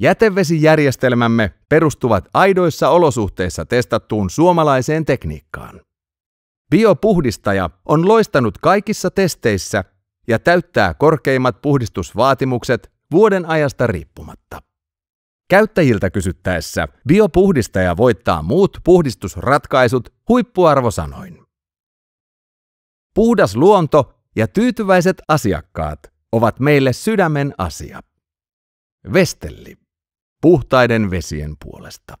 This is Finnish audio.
Jätevesijärjestelmämme perustuvat aidoissa olosuhteissa testattuun suomalaiseen tekniikkaan. Biopuhdistaja on loistanut kaikissa testeissä ja täyttää korkeimmat puhdistusvaatimukset vuoden ajasta riippumatta. Käyttäjiltä kysyttäessä biopuhdistaja voittaa muut puhdistusratkaisut huippuarvosanoin. Puhdas luonto ja tyytyväiset asiakkaat ovat meille sydämen asia. Vestelli puhtaiden vesien puolesta.